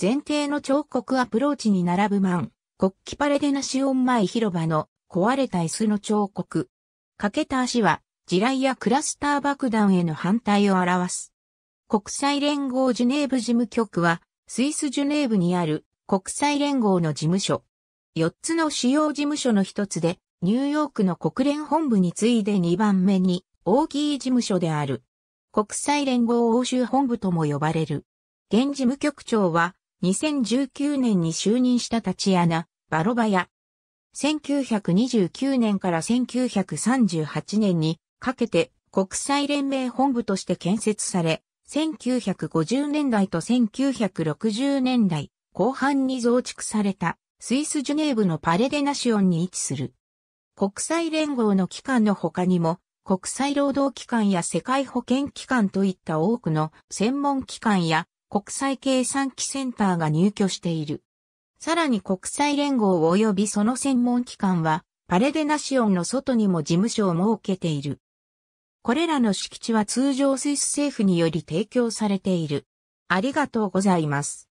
前提の彫刻アプローチに並ぶマン、国旗パレデナシオン前広場の壊れた椅子の彫刻。欠けた足は、地雷やクラスター爆弾への反対を表す。国際連合ジュネーブ事務局は、スイスジュネーブにある国際連合の事務所。4つの主要事務所の一つで、ニューヨークの国連本部に次いで2番目に大きい事務所である。国際連合欧州本部とも呼ばれる。現事務局長は、2019年に就任したタチアナ・バロバヤ。1929年から1938年にかけて国際連盟本部として建設され、1950年代と1960年代後半に増築されたスイスジュネーブのパレデナシオンに位置する。国際連合の機関の他にも国際労働機関や世界保健機関といった多くの専門機関や国際計算機センターが入居している。さらに国際連合及びその専門機関は、パレデナシオンの外にも事務所を設けている。これらの敷地は通常スイス政府により提供されている。ありがとうございます。